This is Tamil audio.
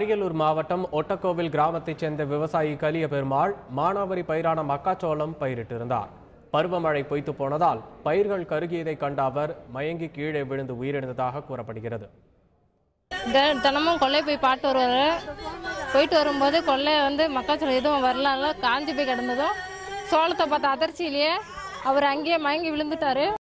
அரியலூர் மாவட்டம் ஒட்டக்கோவில் கிராமத்தைச் சேர்ந்த விவசாயி கலிய பெருமாள் மானாவரி பயிரான மக்காச்சோளம் பயிரிட்டிருந்தார் பருவமழை பொய்த்து போனதால் பயிர்கள் கருகியதை கண்ட அவர் மயங்கி கீழே விழுந்து உயிரிழந்ததாக கூறப்படுகிறது தினமும் கொள்ளை போய் பாட்டு வருவார் போயிட்டு வரும்போது கொள்ளை வந்து மக்காச்சோளம் எதுவும் வரலாம்ல காஞ்சி போய் கிடந்ததும் சோளத்தை பார்த்த அதிர்ச்சியிலேயே அவர் அங்கேயே மயங்கி விழுந்துட்டாரு